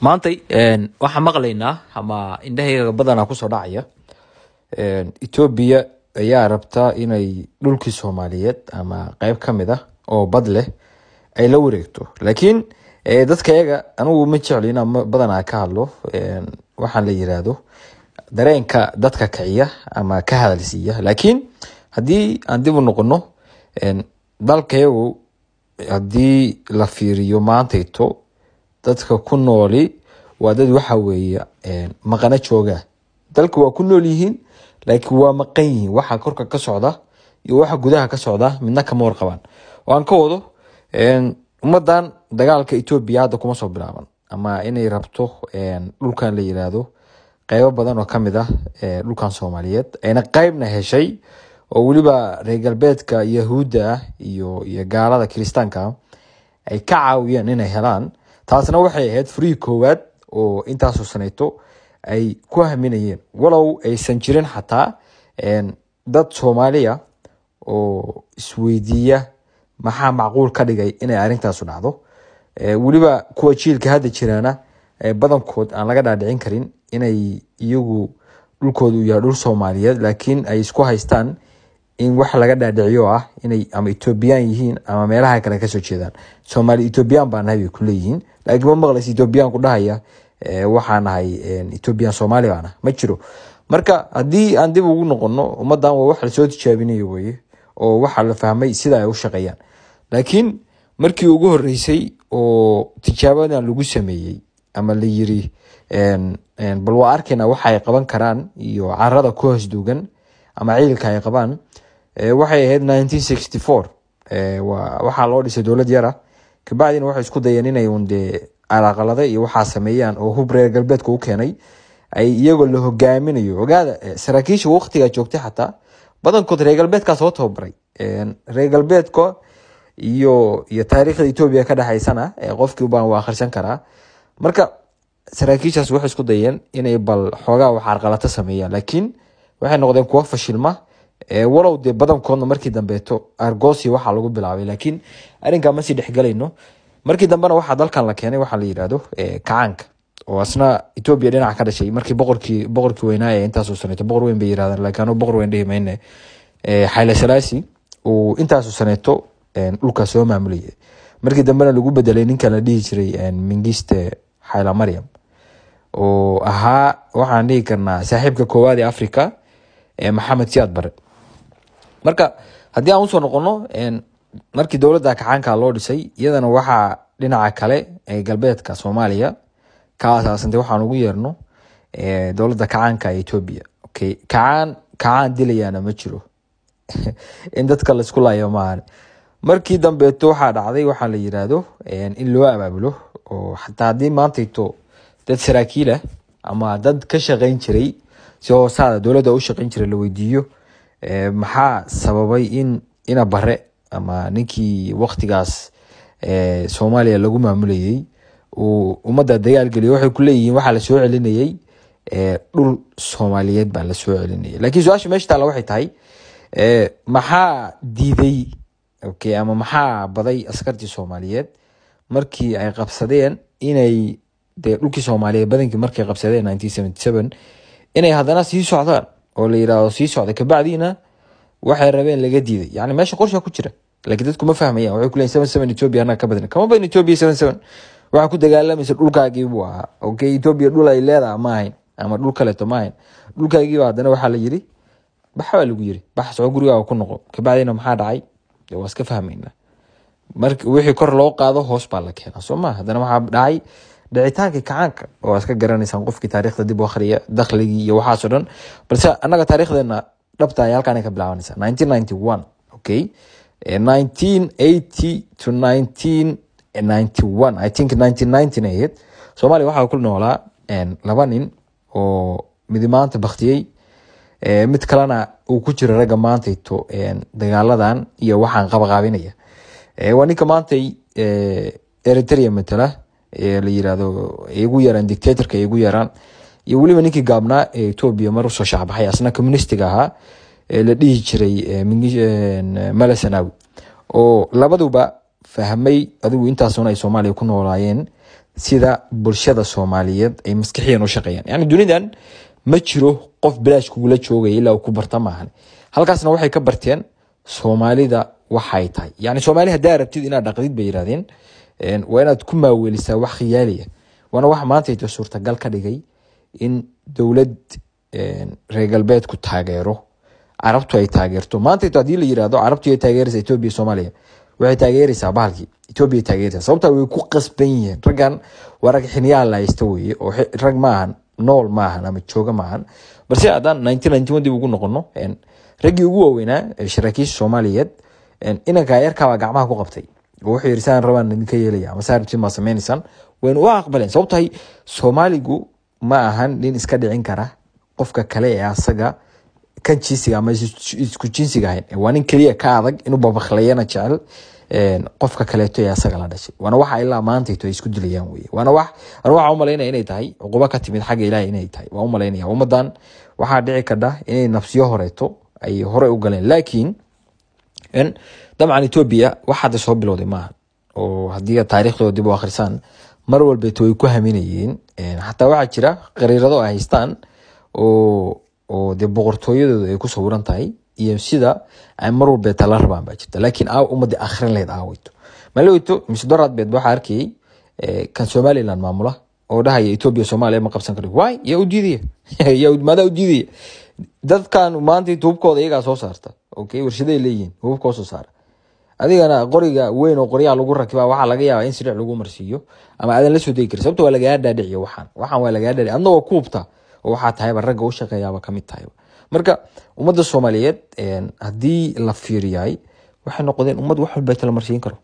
maantay waxaan maqlaynaa ama indhahayga badanaa kusoo dhacaya etoobiya ayaa rabtaa inay dhulkii soomaaliyeed ama qeyb ka mid ah oo bad leh ay la wareegto laakiin dadka yaga anigu ma jeclo inaan badanaa ka hadlo waxaan la yiraahdo dareenka dadka kiciya ama ka hadalsiiya laakiin haddii aan dib u noqono dalkayagu haddii la fiiriyo maantayto dadka ku nooli waa dad waxa weeye maqana jooga dalka waa ku nool yihiin laakiin waa maqan yihiin waxa korka ka socda iyo waxa gudaha ka socda midna kama warqabaan oo ka wado ummadan dagaalka etoobiya hadda kuma soo bilaaban ama inay rabto dhulkan la yiraahdo qeybo badan oo kamid ah dhulkan soomaaliyeed ayna qeybna heshay oo weliba reer galbeedka yahuudda iyo iyo gaalada kiristaanka ay ka caawiyeen inay helaan taasna waxay ahayd furihii koowaad oo intaasoo sanayto ay ku haminayeen walow aysan jirin xataa dad soomaaliya oo isweydiiya maxaa macquul ka dhigay inay arintaasu dhacdo weliba kuwa jiilka hadda jiraana badankood aan laga dhaadhicin karin inay iyagu dhulkoodu yahay dhul soomaaliyeed laakiin ay isku haystaan in wax laga dhaadhiciyo ah inay ama etoobiyaan yihiin ama meelaha kale kasoo jeedaan soomaali etoobiyaan baa nahay ku leeyihiin lakiin ma maqlays ethoobiyan ku dhahaya ah, waxaan ahay ethoobiyan soomaali baan ma jiro marka haddii aan dib ugu noqono ummaddan waa wax lasoo tijaabinayo weye oo waxaa la fahmay sida ay u shaqeeyaan laakiin markii ugu horeysay oo tijaabadan lagu sameeyey ama la yiri bal waa arkayna waxa qaban karaan iyo carada ku hoos duugan ama ciilka ay qabaan waxay ahayd waxaa loo dhisay dowlad yara ah, kabacdina waxay isku dayeen inay undee alaqalada iyo waxaa sameeyaan oo hub reer galbeedka u keenay ay iyagoo la hogaaminayo ogaada eh, saraakiisha waktigaa joogtay xataa badankood reer galbeedkaa soo tababaray reer galbeedka iyo iyo taariikhda etoobiya ka dhexaysana eh, qofkii baan waa akhrisan karaa marka saraakiishaas waxay isku dayeen inay bal xoogaa wax arqalato sameeyaan laakiin waxay noqdeen kuwa fashilma walow dee badankoodna markii dambeeto argosi waxaa lagu bilaabay laakiin arinkaa ma sii markii dambena waxaa dalkan la keenay waxaa la yidhaahdo kacaanka oo isna etoobiya dhinaca ka dhashay markii boqorkii boqorkii weynaa ee intaasuu saneeto boqor weyn bay yirahdeen laakiin anuu boqor weyn dhihi mayne xayla uu intaasuu saneeto dhulka soo maamulayay markii dambena lagu bedelay ninka la dhihi jiray mingiste xayla maryam oo ahaa waxaan dhihi karnaa saaxiibka koowaad ee africa maxamed siyaad bare marka haddii aan usoo noqono markii dowladda kacaanka loo dhisay iyadana waxaa dhinaca kale ee galbeedka soomaaliya ka waxaan ugu yeerno dowladda kacaanka ee kacaan kacaan dilayaana ma jiro in dadka laisku laayo maahan markii dambeeto waxaa dhacday waxaa la yiraahdo in loo abaabulo oo xataa haddii maantayto dad saraakiilah ama dad ka shaqayn jiray si hoosaada dowladda u shaqayn jiray la weydiiyo Eh, maxaa sababay in ina bare ama ninkii waktigaas eh, soomaaliya lagu maamulayey uu ummadda dagaal geliyo waxay ku waxaa lasoo celinayey eh, dhul soomaaliyeed baa lasoo celinayay lakiin su-aasha meesha taalla waxay tahay maxaa diiday ama maxaa baday askartii soomaaliyeed markii ay qabsadeen inay dee dhulkii soomaaliyeed badankii markay qabsadeen inay haddana sii socdaan oo la yirahdo sii socday kabacdiina waxay rabeen laga diiday yani meesha qorsha ku jira laakiin dadku ma fahmayaan waxay kuleeyihin seven seven Ethiopia anaa ka badin kama badan Ethiopia seven seven waxaa ku dagaalamaysa dhulkaagii buu ahaa okay Ethiopia dhul ay leedahay ma ahayn ama dhul kaleeto ma ahayn dhulkaagii haddana waxaa la yiri baxa lagu yiri bax gurigaaga ku noqo kabacdiina maxaa dhacay waa iska fahmayna marka wixii kor loo qaado hoos baa la keenaa soo maa haddana waxaa dhacay dhicitaankii kacaanka oo ka garanaysaan qofkii taarikhda dib u akhriya dakhligii iyo waxaasoo dhan balse annaga taarikhdeena dhabta ay halkaana ka bilaabanaysa okay eh, ahayd soomaaliya waxaa ku noolaa eh, laba nin oo midi maanta baktiyey eh, mid kalena uu ku jira ragga maantayto dagaaladan iyo waxaan qabaqaabinaya waa ninka maantay eritrea matala layirado igu yaraan dictatorka igu yaraan iyo weliba ninkii gaabnaa ee etoobiya mar usoo shacbaxay asna communistiga ahaa ee la dhihi jiray malasanaawi oo labaduba fahmay adigu intaasuna ay soomaaliya ku noolaayeen sida bulshada soomaaliyeed ay maskixiyan u shaqeeyaan yani dunidan ma jiro qof bilaash kugula joogaya ilaa uu ku barta maahan halkaasna waxay ka barteen soomaalida waxay tahay yani soomaali haddaa rabtid inaad dhaqdid bay yirahdeen waa inaad ku maawelisaa wax khiyaaliya waana wax maantayta suurtagal ka dhigay in dowlad reer galbeedku taageero carabtu ay taageerto maantayto hadii la yirahdo carabtu ay taageeraysa etoobiya soomaaliya waxay taageeraysaa bahalkii etoobiya taageeraysa sababtaa way ku qasban yihiin raggan waa rag xiniyaal la haysta weeye oo rag maahan nool maahan ama jooga maahan balse haddaan dib ugu noqono raggii ugu waaweynaa saraakiisha soomaaliyeed inankaa yarkaabaa gacmaha ku qabtay wuxuu yiri saan rabaan idinka yeelaya ama soomaaligu ma ahan nin iska dhicin kara qofka kale ee asaga kan jinsiga ama isku jinsiga ahayn waa nin keliya ka adag inuu babakhleyana jecel qofka kaleeto ee asaga la dhashay waana waxa ilaa maantayto ay isku dilayaan weye waana wax anu waxaa umalaynaya inay tahay cuquba ka timid xagga ilahi inay tahay waa umalaynaya ummadan waxaa dhici kardha inay nafsiyo horeeto ay hore u galeen laakiin dabcan etoobiya wax hadda soo bilowday maaha oo haddii taariikhdood dib u akhrisaan mar walbeeto way ku haminayeen xataa waxaa jira qariirado ay haystaan oo dee boqortooyadooda ay ku sawiran tahay iyo e sida ay mar walbeeta la rabaan baa jirta laakiin aaw ummadda akhrin lahayd aaweyto malaweyto misdoraad beed waxaa arkayay eh, kan somalilan maamula oo dhahaya etoobiya somalia ma qabsan kari waay yaa u diidaya yaa madaa u diidaya dadkan maanta tuubkooda iyagaa soo saarta warshadaay leeyihiin hubabka hoosoo saara adigana qoriga weyn oo qoryaa lagu rakiba waxaa laga yaaba in si lagu marsiiyo ama aadan la soo degi karin sababto waa lagaa dhaadhiciy waxaan waxaan waa lagaa dhaadhic adna waa oo waxaa tahayba ragga u shaqeeyaaba kamid tahayba marka ummadda soomaaliyeed haddii la fiiriyay waxay noqdeen ummad wax walba tala marsiin karo